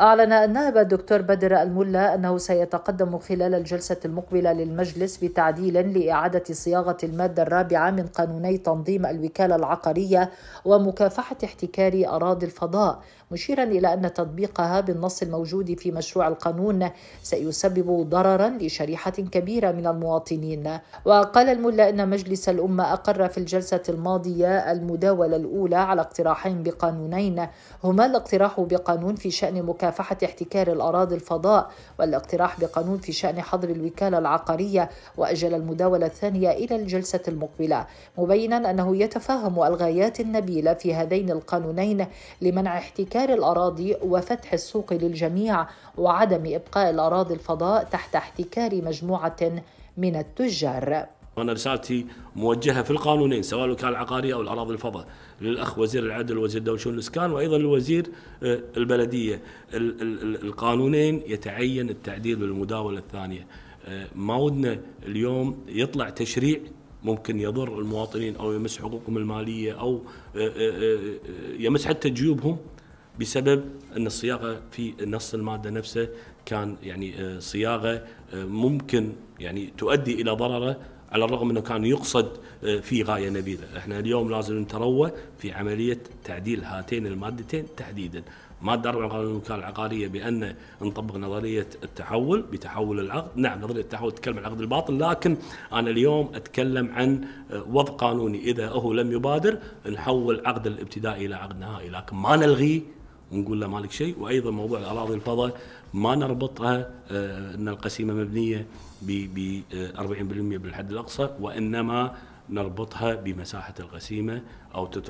أعلن النائب الدكتور بدر الملا أنه سيتقدم خلال الجلسة المقبلة للمجلس بتعديل لإعادة صياغة المادة الرابعة من قانوني تنظيم الوكالة العقارية ومكافحة احتكار أراضي الفضاء مشيرا إلى أن تطبيقها بالنص الموجود في مشروع القانون سيسبب ضررا لشريحة كبيرة من المواطنين وقال الملا أن مجلس الأمة أقر في الجلسة الماضية المداولة الأولى على اقتراحين بقانونين هما الاقتراح بقانون في شأن مكافحة مكافحة احتكار الأراضي الفضاء والاقتراح بقانون في شأن حظر الوكالة العقارية وأجل المداولة الثانية إلى الجلسة المقبلة مبينا أنه يتفاهم الغايات النبيلة في هذين القانونين لمنع احتكار الأراضي وفتح السوق للجميع وعدم إبقاء الأراضي الفضاء تحت احتكار مجموعة من التجار أنا رسالتي موجهة في القانونين سواء الوكالة العقارية أو الأراضي الفضاء للأخ وزير العدل وزير الدولة وشؤون الإسكان وأيضا لوزير آه، البلدية القانونين يتعين التعديل بالمداولة الثانية آه، ما ودنا اليوم يطلع تشريع ممكن يضر المواطنين أو يمس حقوقهم المالية أو آه، يمس حتى جيوبهم بسبب ان الصياغه في نص الماده نفسه كان يعني صياغه ممكن يعني تؤدي الى ضرره على الرغم أنه كان يقصد آه، في غاية نبيلة إحنا اليوم لازم نتروى في عملية تعديل هاتين المادتين تحديدا مادة 4 قانون الوكالة العقارية بأن نطبق نظرية التحول بتحول العقد نعم نظرية التحول تتكلم عن العقد الباطل لكن أنا اليوم أتكلم عن آه، وضع قانوني إذا هو لم يبادر نحول عقد الابتدائي إلى عقد نهائي لكن ما نلغيه نقول له مالك شيء وايضا موضوع الاراضي الفضاء ما نربطها آه، ان القسيمه مبنيه ب 40% آه، بالحد الاقصى وانما نربطها بمساحه القسيمه او